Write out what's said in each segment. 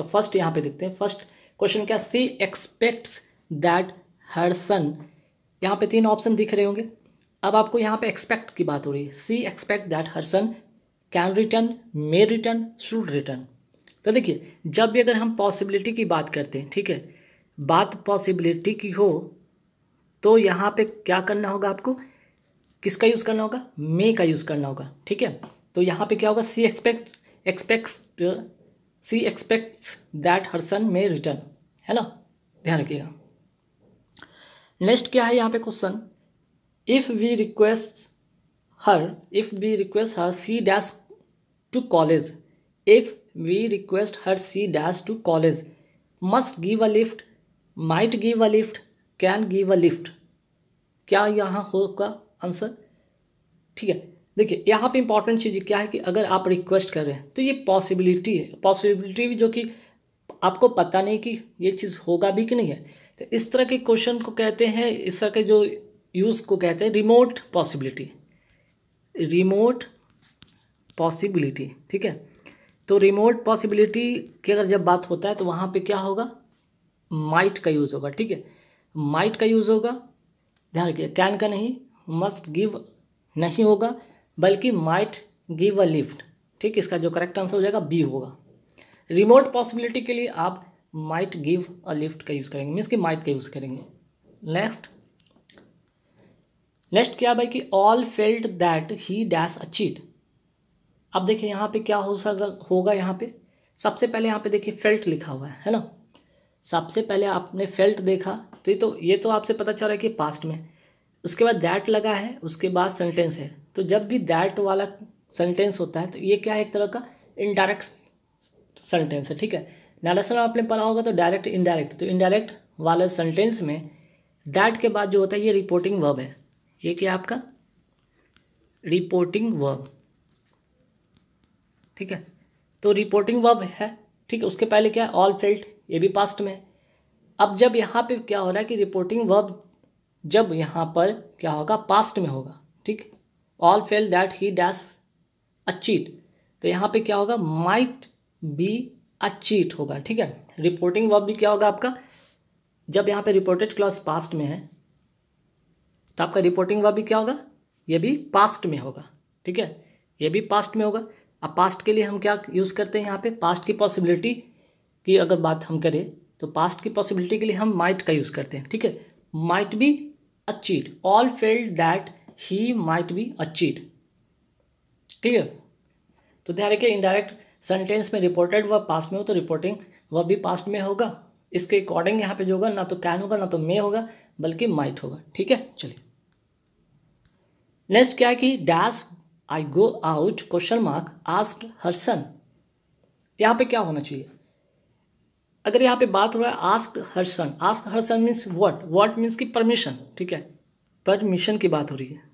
तो फर्स्ट यहाँ पे देखते हैं फर्स्ट क्वेश्चन क्या सी एक्सपेक्ट्स दैट हर सन यहाँ पे तीन ऑप्शन दिख रहे होंगे अब आपको यहाँ पे एक्सपेक्ट की बात हो रही है she expect that her son can return may return should return तो देखिए जब भी अगर हम पॉसिबिलिटी की बात करते हैं ठीक है बात पॉसिबिलिटी की हो तो यहाँ पे क्या करना होगा आपको किसका यूज़ करना होगा मे का यूज़ करना होगा ठीक है तो यहाँ पे क्या होगा she expect expect she expects that her son may return है ना ध्यान रखिएगा नेक्स्ट क्या है यहाँ पे question if we request her if we request her she dash to college if we request her she dash to college must give a lift might give a lift can give a lift क्या यहाँ होगा answer ठीक है देखिए यहाँ पे important चीज़ क्या है कि अगर आप रिक्वेस्ट कर रहे हैं तो ये पॉसिबिलिटी है पॉसिबिलिटी भी जो कि आपको पता नहीं कि ये चीज़ होगा भी कि नहीं है तो इस तरह के क्वेश्चन को कहते हैं इस तरह के जो यूज़ को कहते हैं रिमोट पॉसिबिलिटी रिमोट पॉसिबिलिटी ठीक है तो रिमोट पॉसिबिलिटी की अगर जब बात होता है तो वहाँ पे क्या होगा माइट का यूज़ होगा ठीक है माइट का यूज़ होगा ध्यान रखिए कैन का नहीं मस्ट गिव नहीं होगा बल्कि माइट गिव अ लिफ्ट ठीक इसका जो करेक्ट आंसर हो जाएगा बी होगा रिमोट पॉसिबिलिटी के लिए आप माइट गिव अ लिफ्ट का यूज़ करेंगे मीन्स की माइट का यूज़ करेंगे नेक्स्ट नेक्स्ट क्या भाई कि all felt that he dash achieved अब देखिए यहाँ पे क्या हो सका होगा यहाँ पे सबसे पहले यहाँ पे देखिए फेल्ट लिखा हुआ है है ना सबसे पहले आपने फेल्ट देखा तो ये तो ये तो आपसे पता चल रहा है कि पास्ट में उसके बाद दैट लगा है उसके बाद सेंटेंस है तो जब भी दैट वाला सेंटेंस होता है तो ये क्या है एक तरह का इनडायरेक्ट सेंटेंस है ठीक है नरेशन आपने पढ़ा होगा तो डायरेक्ट इनडायरेक्ट तो इनडायरेक्ट वाले सेंटेंस में दैट के बाद जो होता है ये रिपोर्टिंग वर्ब है ये क्या आपका रिपोर्टिंग वर्ब ठीक है तो रिपोर्टिंग वर्ब है ठीक है उसके पहले क्या है ऑल फेल्ट ये भी पास्ट में है अब जब यहाँ पे क्या हो रहा है कि रिपोर्टिंग वर्ब जब यहाँ पर क्या होगा पास्ट में होगा ठीक all fell that he dash achieved तो यहाँ पे क्या होगा माइट बी अचीट होगा ठीक है रिपोर्टिंग वर्ब भी क्या होगा आपका जब यहाँ पे रिपोर्टेड क्लॉज पास्ट में है तो आपका रिपोर्टिंग वर्ब भी क्या होगा ये भी पास्ट में होगा ठीक है ये भी पास्ट में होगा अब पास्ट के लिए हम क्या यूज़ करते हैं यहाँ पे पास्ट की पॉसिबिलिटी की अगर बात हम करें तो पास्ट की पॉसिबिलिटी के लिए हम माइट का यूज़ करते हैं ठीक है might be achieved all felt that he might be achieve clear तो ध्यान रखिए इनडायरेक्ट सेंटेंस में रिपोर्टेड व पास्ट में हो तो रिपोर्टिंग वह भी पास्ट में होगा इसके अकॉर्डिंग यहाँ पे जो होगा ना तो कैन होगा ना तो मे होगा बल्कि माइट होगा ठीक है चलिए नेक्स्ट क्या है कि dash I go out question mark ask her son यहाँ पे क्या होना चाहिए अगर यहाँ पे बात हो रहा है ask her son ask her son means what what means की परमिशन ठीक है परमिशन की बात हो रही है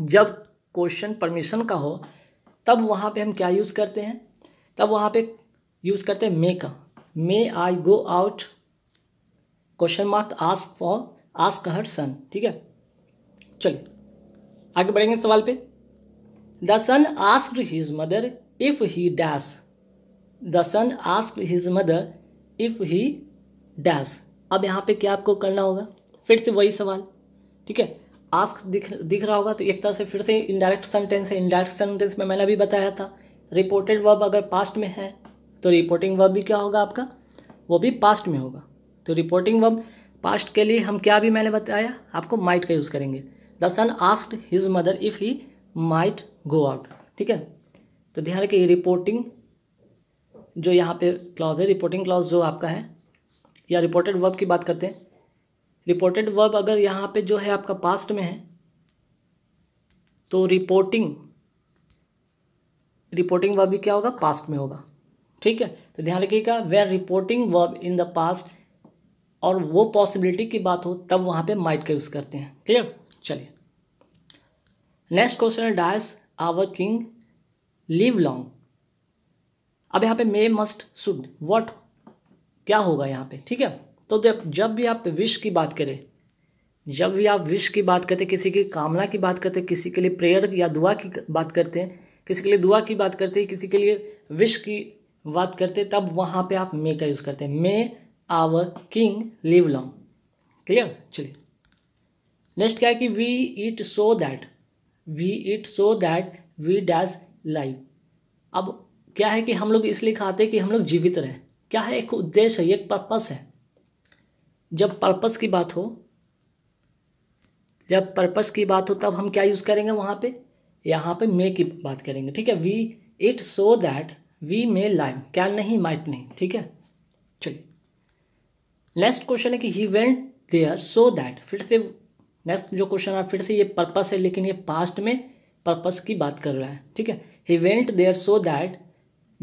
जब क्वेश्चन परमिशन का हो तब वहाँ पे हम क्या यूज़ करते हैं तब वहाँ पे यूज़ करते हैं मे का may I go out question mark ask for ask her son ठीक है चलिए आगे बढ़ेंगे सवाल पे the son ask his mother if he dash the son ask his mother if he dash अब यहाँ पे क्या आपको करना होगा फिर से वही सवाल ठीक है आस्क दिख दिख रहा होगा तो एक तरह से फिर से इनडायरेक्ट सेंटेंस है इनडायरेक्ट सेंटेंस में मैंने अभी बताया था रिपोर्टेड वर्ब अगर पास्ट में है तो रिपोर्टिंग वर्ब भी क्या होगा आपका वो भी पास्ट में होगा तो रिपोर्टिंग वर्ब पास्ट के लिए हम क्या भी मैंने बताया आपको माइट का यूज़ करेंगे the son asked his mother if he might go out ठीक है तो ध्यान रखिए रिपोर्टिंग जो यहाँ पे क्लॉज है रिपोर्टिंग क्लॉज जो आपका है या रिपोर्टेड वर्ब की बात करते हैं रिपोर्टेड वर्ब अगर यहाँ पे जो है आपका पास्ट में है तो रिपोर्टिंग रिपोर्टिंग वर्ब भी क्या होगा पास्ट में होगा ठीक है तो ध्यान रखिएगा where reporting verb in the past और वो पॉसिबिलिटी की बात हो तब वहाँ पे माइट का यूज़ करते हैं क्लियर चलिए नेक्स्ट क्वेश्चन है dash our king live long अब यहाँ पे मे मस्ट शुड वॉट क्या होगा यहाँ पे ठीक है तो जब जब भी आप विश की बात करें जब भी आप विश की बात करते किसी की कामना की बात करते किसी के लिए प्रेयर या दुआ की बात करते हैं किसी के लिए दुआ की बात करते हैं किसी के लिए विश की बात करते तब वहाँ पे आप मे का यूज़ करते हैं may our king live long clear चलिए नेक्स्ट क्या है कि we eat so that we eat so that we dash live अब क्या है कि हम लोग इसलिए खाते हैं कि हम लोग जीवित रहें क्या है एक उद्देश्य है एक पर्पस है जब पर्पस की बात हो जब पर्पस की बात हो तब हम क्या यूज़ करेंगे वहां पे यहां पे मे की बात करेंगे ठीक है we eat so that we may live क्या नहीं माइट नहीं ठीक है चलिए नेक्स्ट क्वेश्चन है कि he went there so that फिर से नेक्स्ट जो क्वेश्चन है फिर से ये पर्पस है लेकिन ये पास्ट में पर्पस की बात कर रहा है ठीक है he went there so that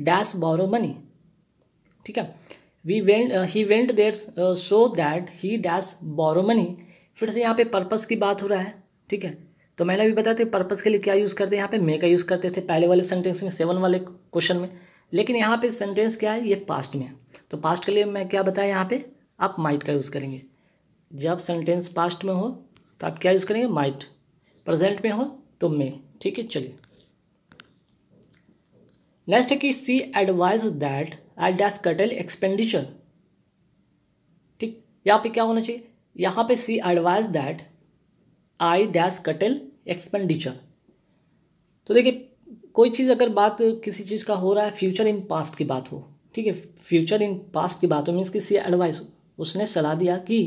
dash borrow money ठीक है we went he went that so that he dash borrow money फिर से यहाँ पे पर्पस की बात हो रहा है ठीक है तो मैंने अभी बताया था पर्पस के लिए क्या यूज़ करते हैं यहाँ पे मे का यूज़ करते थे पहले वाले सेंटेंस में सेवन वाले क्वेश्चन में लेकिन यहाँ पे सेंटेंस क्या है ये पास्ट में है तो पास्ट के लिए मैं क्या बताया यहाँ पे आप माइट का यूज़ करेंगे जब सेंटेंस पास्ट में हो तो आप क्या यूज़ करेंगे माइट प्रेजेंट में हो तो मे ठीक है चलिए नेक्स्ट है कि she advise that at dash curtail expenditure ठीक यहाँ पे क्या होना चाहिए यहाँ पे she advise that I dash curtail expenditure तो देखिए कोई चीज़ अगर बात किसी चीज़ का हो रहा है फ्यूचर इन पास्ट की बात हो ठीक है फ्यूचर इन पास्ट की बात हो मीन्स कि सी एडवाइस उसने सलाह दिया कि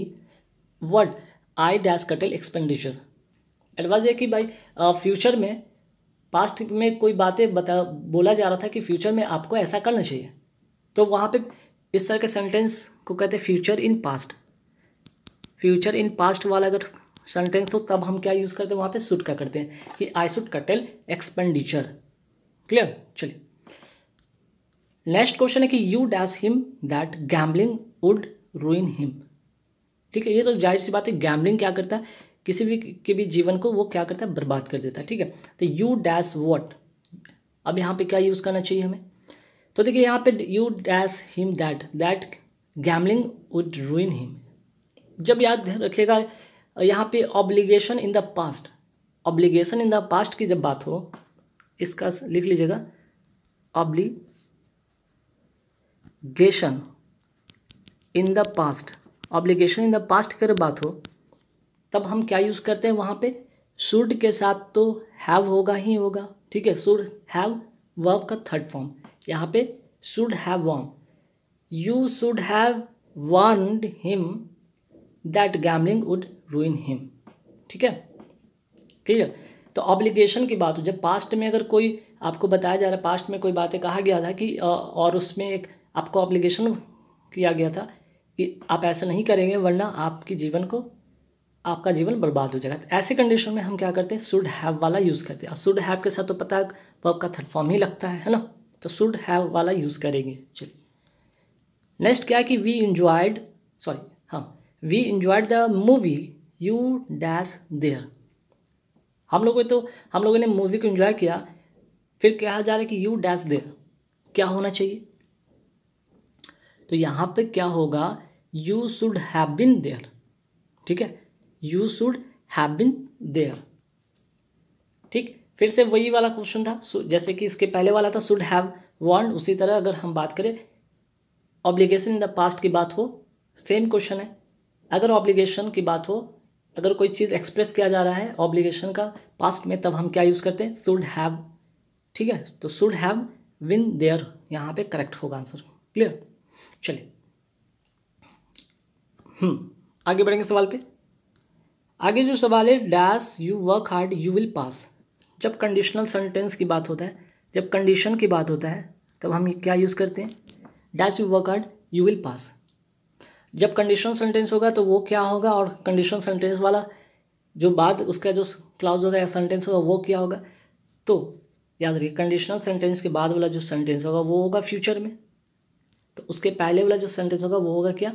what I dash curtail expenditure advice है कि भाई फ्यूचर में पास्ट में कोई बातें बता बोला जा रहा था कि फ्यूचर में आपको ऐसा करना चाहिए तो वहाँ पे इस तरह के सेंटेंस को कहते हैं future in past future in past वाला अगर सेंटेंस हो तब हम क्या यूज़ करते हैं वहाँ पे सुट का करते हैं कि I should curtail expenditure clear चलिए नेक्स्ट क्वेश्चन है कि you dash him that gambling would ruin him ठीक है ये तो जाहिर सी बात है गैम्बलिंग क्या करता है किसी भी के भी जीवन को वो क्या करता है बर्बाद कर देता है ठीक है तो यू डैश वॉट अब यहाँ पे क्या यूज़ करना चाहिए हमें तो देखिए यहाँ पे you dash him that that gambling would ruin him जब याद रखिएगा यहाँ पे obligation in the past obligation in the past की जब बात हो इसका लिख लीजिएगा obligation in the past obligation in the past की अगर बात हो तब हम क्या यूज़ करते हैं वहाँ पे शुड के साथ तो हैव होगा ही होगा ठीक है शुड हैव वर्ब का थर्ड फॉर्म यहाँ पे should have one you should have one him that gambling would ruin him ठीक है क्लियर तो ऑब्लिगेशन की बात हो जब पास्ट में अगर कोई आपको बताया जा रहा है पास्ट में कोई बातें कहा गया था कि और उसमें एक आपको ऑब्लिगेशन किया गया था कि आप ऐसा नहीं करेंगे वरना आपकी जीवन को आपका जीवन बर्बाद हो जाएगा तो ऐसे कंडीशन में हम क्या करते हैं शुड हैव वाला यूज़ करते हैं शुड हैव के साथ तो पता है वर्ब का थर्ड फॉर्म ही लगता है है ना तो शुड हैव वाला यूज़ करेंगे चलिए नेक्स्ट क्या है कि वी इंजॉयड सॉरी हाँ we enjoyed the movie you dash there हम लोगों तो हम लोगों ने मूवी को इंजॉय किया फिर कहा जा रहा है कि यू डैश देयर क्या होना चाहिए तो यहाँ पे क्या होगा you should have been there ठीक है you should have been there ठीक फिर से वही वाला क्वेश्चन था जैसे कि इसके पहले वाला था शुड हैव वॉन्ड उसी तरह अगर हम बात करें ऑब्लिगेशन इन द पास्ट की बात हो सेम क्वेश्चन है अगर ऑब्लिगेशन की बात हो अगर कोई चीज़ एक्सप्रेस किया जा रहा है ऑब्लिगेशन का पास्ट में तब हम क्या यूज़ करते हैं शुड हैव ठीक है तो शुड हैव विन देयर यहाँ पे करेक्ट होगा आंसर क्लियर चलिए हम्म, आगे बढ़ेंगे सवाल पे आगे जो सवाल है dash you work hard you will pass जब कंडीशनल सेंटेंस की बात होता है जब कंडीशन की बात होता है तब हम क्या यूज़ करते हैं dash you work hard you will pass जब कंडीशनल सेंटेंस होगा तो वो क्या होगा और कंडीशन सेंटेंस वाला जो बाद उसका जो क्लाउज होगा या सेंटेंस होगा वो क्या होगा तो याद रखिए कंडीशनल सेंटेंस के बाद वाला जो सेंटेंस होगा वो होगा फ्यूचर में तो उसके पहले वाला जो सेंटेंस होगा वो होगा क्या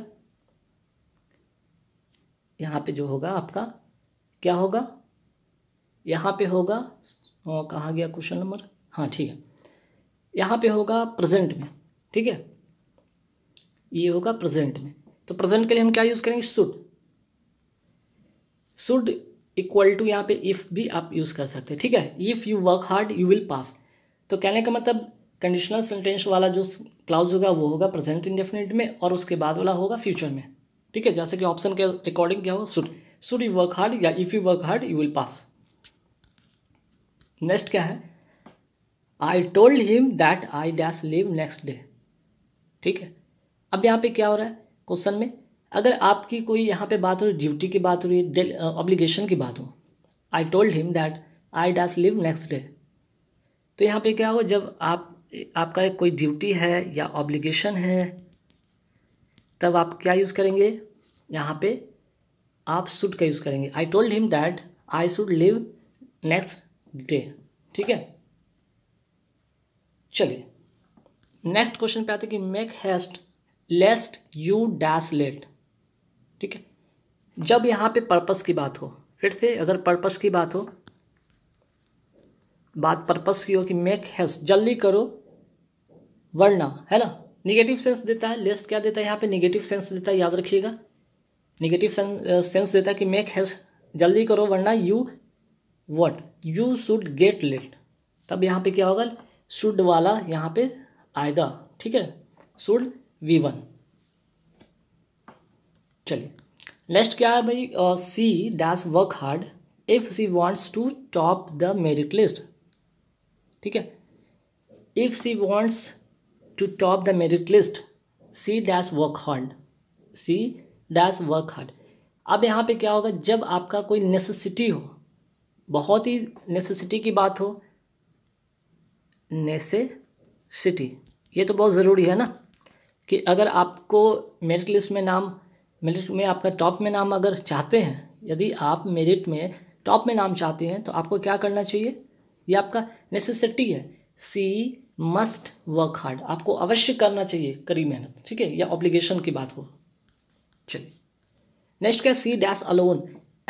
यहाँ पे जो होगा आपका क्या होगा यहाँ पे होगा कहा गया क्वेश्चन नंबर हाँ ठीक है यहाँ पे होगा प्रेजेंट में ठीक है ये होगा प्रेजेंट में तो प्रेजेंट के लिए हम क्या यूज़ करेंगे सुड सुड इक्वल टू यहाँ पे इफ़ भी आप यूज़ कर सकते हैं ठीक है if you work hard you will pass तो कहने का मतलब कंडीशनल सेंटेंस वाला जो क्लाउज होगा वो होगा प्रेजेंट इंडेफिनेट में और उसके बाद वाला होगा फ्यूचर में ठीक है जैसे कि ऑप्शन के अकॉर्डिंग क्या होगा should should you work hard या if you work hard you will pass next क्या है I told him that I dash leave next day ठीक है अब यहाँ पे क्या हो रहा है क्वेश्चन में अगर आपकी कोई यहाँ पे बात हो रही ड्यूटी की बात हो रही है ऑब्लिगेशन की बात हो I told him that I dash leave next day तो यहाँ पे क्या हो जब आप आपका कोई ड्यूटी है या ऑब्लिगेशन है तब आप क्या यूज़ करेंगे यहाँ पे आप सुड का यूज़ करेंगे I told him that I should leave next day ठीक है चलिए नेक्स्ट क्वेश्चन पे आते कि make haste lest you dash late ठीक है जब यहां पे पर्पस की बात हो फिर से अगर पर्पस की बात हो बात पर्पस की हो कि मेक हैस्ट जल्दी करो वरना है ना निगेटिव सेंस देता है लेस्ट क्या देता है यहां पे निगेटिव सेंस देता है याद रखिएगा निगेटिव सेंस देता है कि मेक हैस्ट जल्दी करो वरना you what you should get late तब यहाँ पे क्या होगा शुड वाला यहाँ पे आएगा ठीक है शुड वी वन चलिए नेक्स्ट क्या है भाई she dash work hard if she wants to top the merit list ठीक है if she wants to top the merit list she dash work hard she dash work hard अब यहाँ पे क्या होगा जब आपका कोई नेसेसिटी हो बहुत ही नेसेसिटी की बात हो नेसेसिटी ये तो बहुत ज़रूरी है ना कि अगर आपको मेरिट लिस्ट में नाम मेरिट में आपका टॉप में नाम अगर चाहते हैं यदि आप मेरिट में टॉप में नाम चाहते हैं तो आपको क्या करना चाहिए ये आपका नेसेसिटी है सी मस्ट वर्क हार्ड आपको अवश्य करना चाहिए करी मेहनत ठीक है या ऑब्लिगेशन की बात हो चलिए नेक्स्ट क्या she dash alone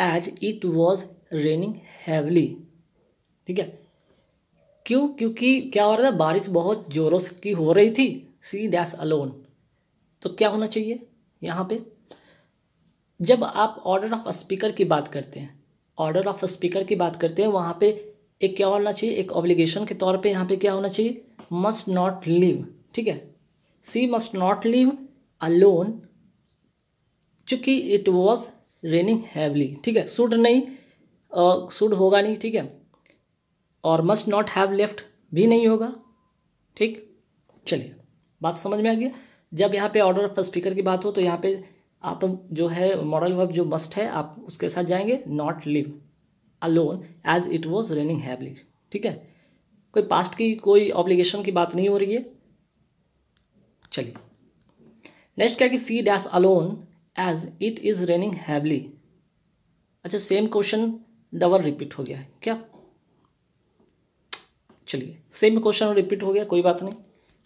as it was raining heavily ठीक है क्यों क्योंकि क्या हो रहा था बारिश बहुत जोरों से की हो रही थी सी डैश अलोन तो क्या होना चाहिए यहाँ पे जब आप ऑर्डर ऑफ स्पीकर की बात करते हैं ऑर्डर ऑफ स्पीकर की बात करते हैं वहाँ पे एक क्या होना चाहिए एक ऑब्लिगेशन के तौर पे यहाँ पे क्या होना चाहिए मस्ट नॉट लिव ठीक है she must not leave alone चूंकि इट वॉज रेनिंग हैवली ठीक है सूट नहीं शुड uh, होगा नहीं ठीक है और मस्ट नॉट हैव लेफ्ट भी नहीं होगा ठीक चलिए बात समझ में आ गई जब यहाँ पे ऑर्डर ऑफ द स्पीकर की बात हो तो यहाँ पे आप जो है मॉडल वर्ब जो मस्ट है आप उसके साथ जाएंगे not leave alone as it was raining heavily ठीक है कोई पास्ट की कोई ऑब्लिगेशन की बात नहीं हो रही है चलिए नेक्स्ट क्या कि she dash alone as it is raining heavily अच्छा सेम क्वेश्चन डबल रिपीट हो गया है क्या चलिए सेम क्वेश्चन रिपीट हो गया कोई बात नहीं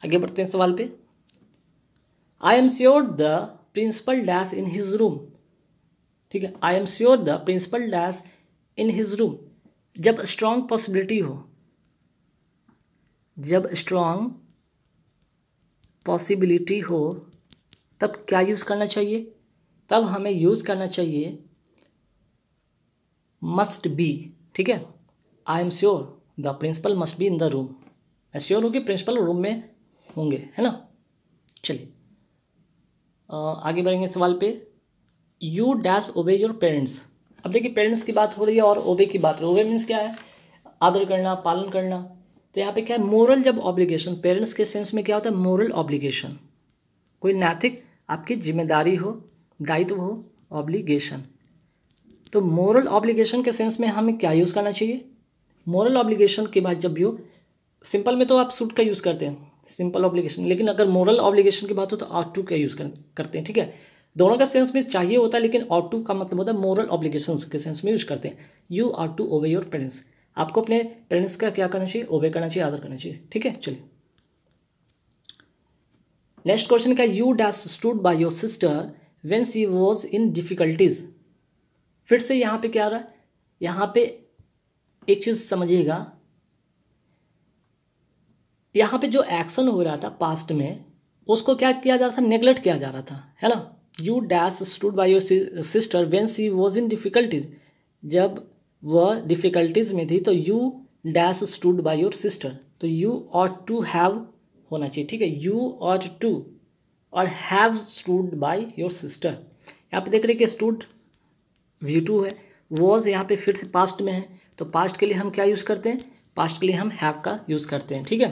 आगे बढ़ते हैं सवाल पे I am sure the principal dash in his room ठीक है I am sure the principal dash in his room जब स्ट्रांग पॉसिबिलिटी हो जब स्ट्रांग पॉसिबिलिटी हो तब क्या यूज़ करना चाहिए तब हमें यूज़ करना चाहिए मस्ट बी ठीक है I am sure the principal must be in the room मैं श्योर हूँ कि प्रिंसिपल रूम में होंगे है ना चलिए आगे बढ़ेंगे सवाल पे you dash obey your parents अब देखिए पेरेंट्स की बात हो रही है और ओबे की बात हो रही है ओबे मीन्स क्या है आदर करना पालन करना तो यहाँ पे क्या है मोरल जब ऑब्लिगेशन पेरेंट्स के सेंस में क्या होता है मोरल ऑब्लिगेशन कोई नैतिक आपकी जिम्मेदारी हो दायित्व हो ऑब्लिगेशन तो मॉरल ऑब्लिगेशन के सेंस में हमें क्या यूज़ करना चाहिए मॉरल ऑब्लिगेशन के बाद जब यू सिंपल में तो आप सूट का यूज़ करते हैं सिंपल ऑब्लिगेशन लेकिन अगर मॉरल ऑब्लिगेशन की बात हो तो आउट टू का यूज़ करते हैं ठीक है दोनों का सेंस में चाहिए होता है लेकिन आउट टू का मतलब होता है मॉरल ऑब्लिगेशन के सेंस में यूज करते हैं you ought to obey your parents आपको अपने पेरेंट्स का क्या करना चाहिए ओबे करना चाहिए आदर करना चाहिए ठीक है चलिए नेक्स्ट क्वेश्चन का you dash stood by your sister when she was in difficulties फिर से यहाँ पे क्या हो रहा है यहाँ पे एक चीज़ समझिएगा यहाँ पे जो एक्शन हो रहा था पास्ट में उसको क्या किया जा रहा था नेग्लेक्ट किया जा रहा था है ना you dash stood by your sister when she was in difficulties जब वह डिफ़िकल्टीज में थी तो you dash stood by your sister तो यू ऑट टू हैव होना चाहिए ठीक है यू ऑट टू और have stood by your sister यहाँ पे देख रहे कि स्टूड वी टू है वॉज यहाँ पे फिर से पास्ट में है तो पास्ट के लिए हम क्या यूज़ करते हैं पास्ट के लिए हम हैव का यूज़ करते हैं ठीक है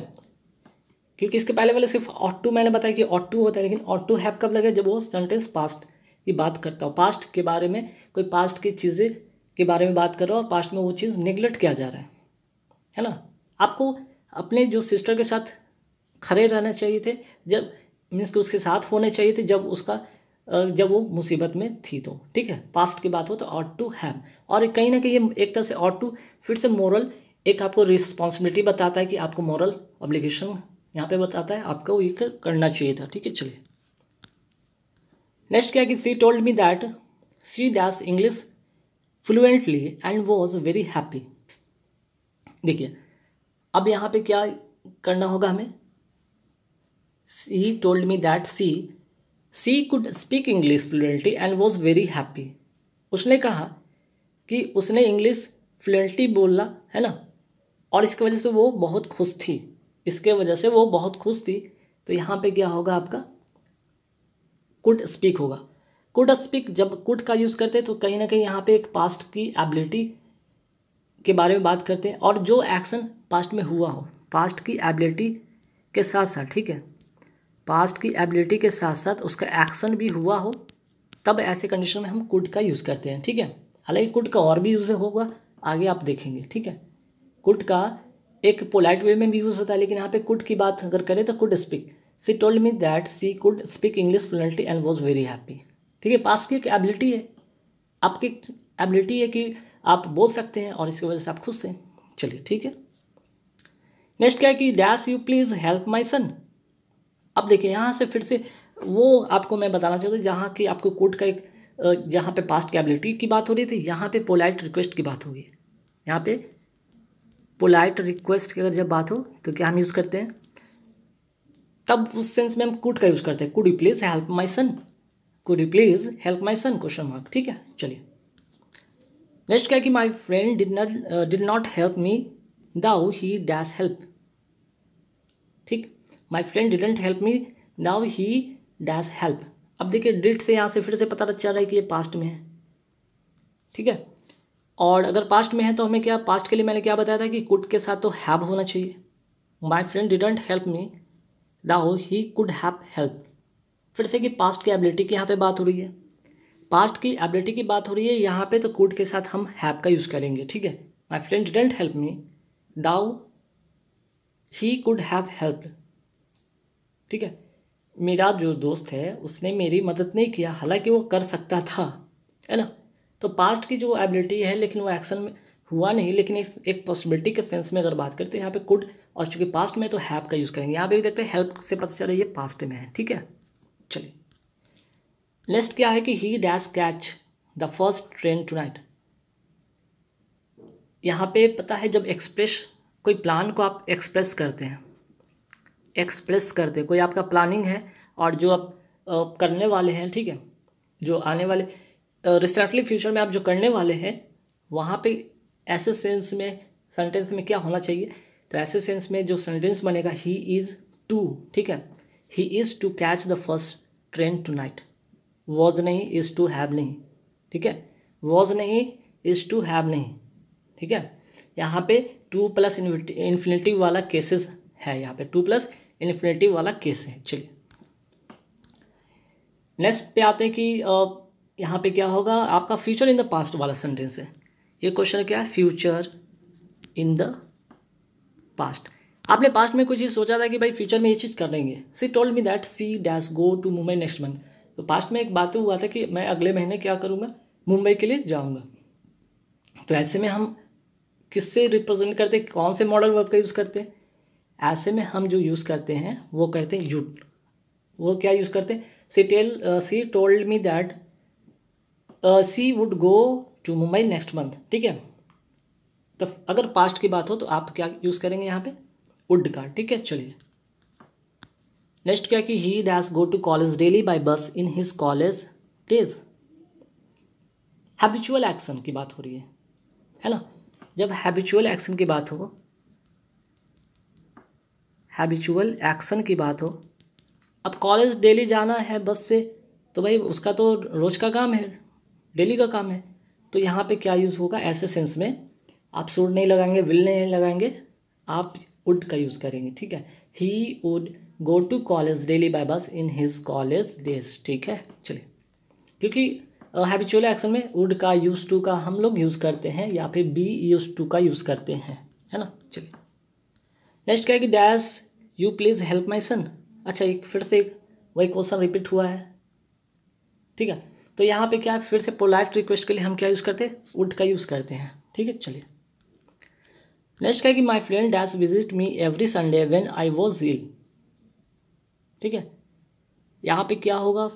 क्योंकि इसके पहले वाले सिर्फ ऑट टू मैंने बताया कि ऑट टू होता है लेकिन ऑट टू हैव कब लगे जब वो सेंटेंस पास्ट की बात करता हो पास्ट के बारे में कोई पास्ट की चीज़ें के बारे में बात कर रहा हो और पास्ट में वो चीज़ निगलेक्ट किया जा रहा है है ना आपको अपने जो सिस्टर के साथ खड़े रहना चाहिए थे जब मीन्स कि उसके साथ होने चाहिए थे जब उसका जब वो मुसीबत में थी तो ठीक है पास्ट की बात हो तो ऑट टू हैव और कहीं ना कहीं एक तरह से ऑट टू फिर से मॉरल एक आपको रिस्पॉन्सिबिलिटी बताता है कि आपको मॉरल ऑब्लिगेशन यहाँ पे बताता है आपको ये करना चाहिए था ठीक है चलिए नेक्स्ट क्या कि she told me that she dash English fluently and was very happy देखिए अब यहाँ पे क्या करना होगा हमें she told me that she she could speak English fluently and was very happy उसने कहा कि उसने इंग्लिश फ्लुएंटली बोला है ना और इसकी वजह से वो बहुत खुश थी इसके वजह से वो बहुत खुश थी तो यहाँ पे क्या होगा आपका कुड स्पीक होगा कुड स्पीक जब कुड का यूज़ करते हैं तो कहीं ना कहीं यहाँ पे एक पास्ट की एबिलिटी के बारे में बात करते हैं और जो एक्शन पास्ट में हुआ हो पास्ट की एबिलिटी के साथ साथ ठीक है पास्ट की एबिलिटी के साथ साथ उसका एक्शन भी हुआ हो तब ऐसे कंडीशन में हम कुड का यूज़ करते हैं ठीक है हालांकि कुड का और भी यूज़ होगा आगे आप देखेंगे ठीक है कुड का एक पोलाइट वे में भी यूज़ होता है लेकिन यहाँ पे कुड की बात अगर करें तो could speak she told me that she could speak English fluently and was very happy ठीक है पास्ट की एक एबिलिटी है आपकी एबिलिटी है कि आप बोल सकते हैं और इसकी वजह से आप खुश हैं चलिए ठीक है नेक्स्ट क्या है कि dash you please help my son अब देखिए यहाँ से फिर से वो आपको मैं बताना चाहता हूँ जहाँ की आपको कोर्ट का एक जहाँ पे पास्ट कैबिलिटी की बात हो रही थी यहाँ पे पोलाइट रिक्वेस्ट की बात होगी यहाँ पे पोलाइट रिक्वेस्ट की अगर जब बात हो तो क्या हम यूज़ करते हैं तब उस सेंस में हम कुड का यूज़ करते हैं could you please help my son could you please help my son question mark ठीक है चलिए नेक्स्ट क्या कि my friend did not did not help me though he dash help ठीक my friend didn't help me now he dash help अब देखिए डिट से यहाँ से फिर से पता चल रहा है कि ये पास्ट में है ठीक है और अगर पास्ट में है तो हमें क्या पास्ट के लिए मैंने क्या बताया था कि कुड के साथ तो हैव होना चाहिए my friend didn't help me though he could have help फिर से कि पास्ट की एबिलिटी की यहाँ पर बात हो रही है पास्ट की एबिलिटी की बात हो रही है यहाँ पे तो कुड के साथ हम हैप का यूज़ करेंगे ठीक है my friend didn't help me though he could have help ठीक है मेरा जो दोस्त है उसने मेरी मदद नहीं किया हालांकि वो कर सकता था है ना तो पास्ट की जो एबिलिटी है लेकिन वो एक्शन में हुआ नहीं लेकिन एक पॉसिबिलिटी के सेंस में अगर बात करते हैं तो यहाँ पे कुड और चूंकि पास्ट में तो हैप का यूज़ करेंगे यहाँ पे भी देखते हैं हेल्प से पता रही ये पास्ट में है ठीक है चलिए नेक्स्ट क्या है कि he dash catch the first train tonight यहाँ पे पता है जब एक्सप्रेस कोई प्लान को आप एक्सप्रेस करते हैं एक्सप्रेस कर दे कोई आपका प्लानिंग है और जो आप करने वाले हैं ठीक है जो आने वाले रिसेंटली फ्यूचर में आप जो करने वाले हैं वहाँ पे ऐसे सेंस में सेंटेंस में क्या होना चाहिए तो ऐसे सेंस में जो सेंटेंस बनेगा ही इज़ टू ठीक है he is to catch the first train tonight was नहीं इज़ टू हैव नहीं ठीक है वॉज नहीं इज़ टू हैव नहीं ठीक है यहाँ पे टू प्लस इन्फिनेटिव वाला केसेस है यहाँ पे टू प्लस इन्फिनेटिव वाला केस है चलिए नेक्स्ट पे आते हैं कि यहाँ पे क्या होगा आपका फ्यूचर इन द पास्ट वाला सेंटेंस है ये क्वेश्चन क्या है फ्यूचर इन द पास्ट आपने पास्ट में कुछ ये सोचा था कि भाई फ्यूचर में ये चीज़ कर लेंगे she told me that she dash go to Mumbai next month तो पास्ट में एक बात हुआ था कि मैं अगले महीने क्या करूँगा मुंबई के लिए जाऊँगा तो ऐसे में हम किससे रिप्रेजेंट करते कौन से मॉडल वर्क का यूज़ करते हैं ऐसे में हम जो यूज़ करते हैं वो करते हैं यूट वो क्या यूज़ करते हैं she tell she told me that she would go to Mumbai next month ठीक है तो अगर पास्ट की बात हो तो आप क्या यूज़ करेंगे यहाँ पे वुड का ठीक है चलिए नेक्स्ट क्या कि he dash go to college daily by bus in his college days habitual action की बात हो रही है है ना जब हैबिचुअल एक्शन की बात हो हैबिचुअल एक्शन की बात हो अब कॉलेज डेली जाना है बस से तो भाई उसका तो रोज का काम है डेली का काम है तो यहाँ पे क्या यूज़ होगा ऐसे सेंस में आप सूट नहीं लगाएंगे विल नहीं लगाएंगे आप वुड का यूज़ करेंगे ठीक है he would go to college daily by bus in his college days ठीक है चलिए क्योंकि हैबिचुअल एक्शन में वुड का यूज टू का हम लोग यूज़ करते हैं या फिर बी यूज टू का यूज़ करते हैं है ना चलिए नेक्स्ट क्या है कि dash you please help my son अच्छा एक फिर से एक वही क्वेश्चन रिपीट हुआ है ठीक है तो यहाँ पे क्या है फिर से पोलाइट रिक्वेस्ट के लिए हम क्या यूज़ करते हैं वुड का यूज़ करते हैं ठीक है चलिए नेक्स्ट क्या कि my friend dash visit me every Sunday when I was ill ठीक है यहाँ पे क्या होगा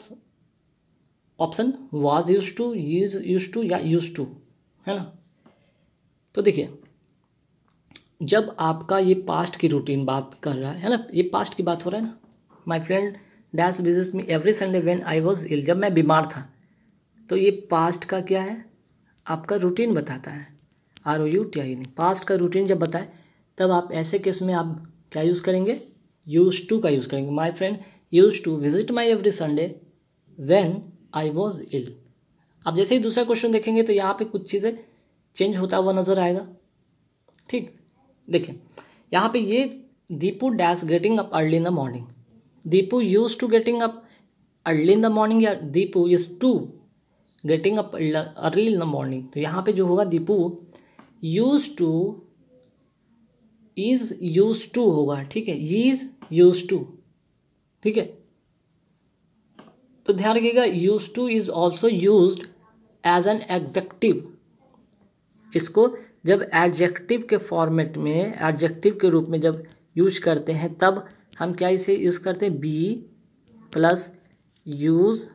option was use to use use to या यूज टू है ना तो देखिए जब आपका ये पास्ट की रूटीन बात कर रहा है ना ये पास्ट की बात हो रहा है ना my friend dash visit me every Sunday when I was ill जब मैं बीमार था तो ये पास्ट का क्या है आपका रूटीन बताता है R O U T I नहीं पास्ट का रूटीन जब बताए तब आप ऐसे केस में आप क्या यूज़ करेंगे यूज टू का यूज़ करेंगे my friend use to visit my every Sunday when I was ill आप जैसे ही दूसरा क्वेश्चन देखेंगे तो यहाँ पे कुछ चीज़ें चेंज होता हुआ नज़र आएगा ठीक देखिए यहाँ पे ये Deepu dash getting up early in the morning Deepu use to getting up early in the morning या Deepu is to getting up early in the morning तो यहाँ पे जो होगा Deepu use to is use to होगा ठीक है इज यूज टू ठीक है तो ध्यान रखिएगा use to is also use as an adjective इसको जब एडजेक्टिव के फॉर्मेट में एडजेक्टिव के रूप में जब यूज करते हैं तब हम क्या इसे यूज़ करते हैं बी प्लस यूज़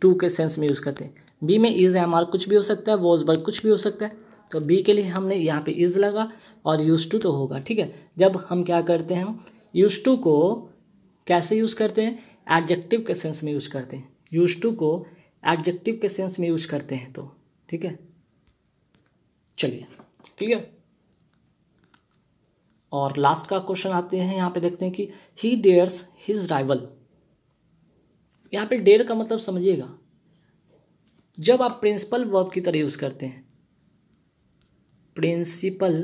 टू के सेंस में यूज़ करते हैं बी में इज़ एम आर कुछ भी हो सकता है बर्ग कुछ भी हो सकता है तो बी के लिए हमने यहाँ पे इज़ लगा और यूज़ टू तो होगा ठीक है जब हम क्या करते हैं यूज़ टू को कैसे यूज़ करते हैं एडजेक्टिव के सेंस में यूज़ करते हैं यूज़ टू को एडजेक्टिव के सेंस में यूज करते हैं तो ठीक है चलिए ठीक है और लास्ट का क्वेश्चन आते हैं यहाँ पे देखते हैं कि ही डेयर्स हिज राइवल यहाँ पे डेयर का मतलब समझिएगा जब आप प्रिंसिपल वर्ब की तरह यूज़ करते हैं प्रिंसिपल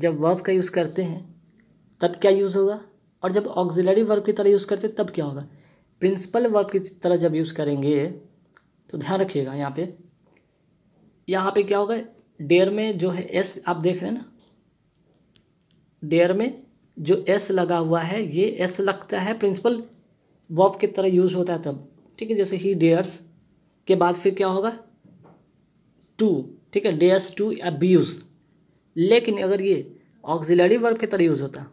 जब वर्ब का यूज़ करते हैं तब क्या यूज़ होगा और जब ऑक्सिलरी वर्ब की तरह यूज़ करते हैं तब क्या होगा प्रिंसिपल वर्ब की तरह जब यूज़ करेंगे तो ध्यान रखिएगा यहाँ पे यहाँ पे क्या होगा डेयर में जो है एस आप देख रहे हैं ना डेयर में जो एस लगा हुआ है ये एस लगता है प्रिंसिपल वॉप की तरह यूज होता है तब ठीक है जैसे ही डेयर्स के बाद फिर क्या होगा टू ठीक है डेयर्स टू यूज लेकिन अगर ये ऑक्जिलरी वर्ब की तरह यूज़ होता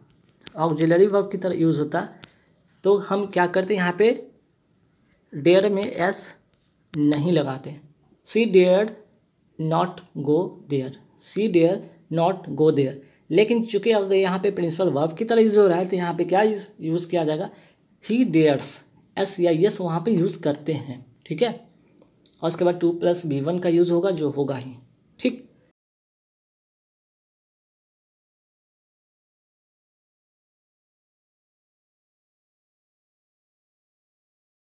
ऑक्जिलरी वर्ब की तरह यूज़ होता तो हम क्या करते यहाँ पे डेयर में एस नहीं लगाते she dare not go there she dare not go there लेकिन चूंकि अगर यहाँ पे प्रिंसिपल वर्ब की तरह यूज़ हो रहा है तो यहाँ पे क्या यूज़ किया जाएगा ही डेयर्स एस या यस वहाँ पे यूज़ करते हैं ठीक है और उसके बाद टू प्लस बी वन का यूज़ होगा जो होगा ही ठीक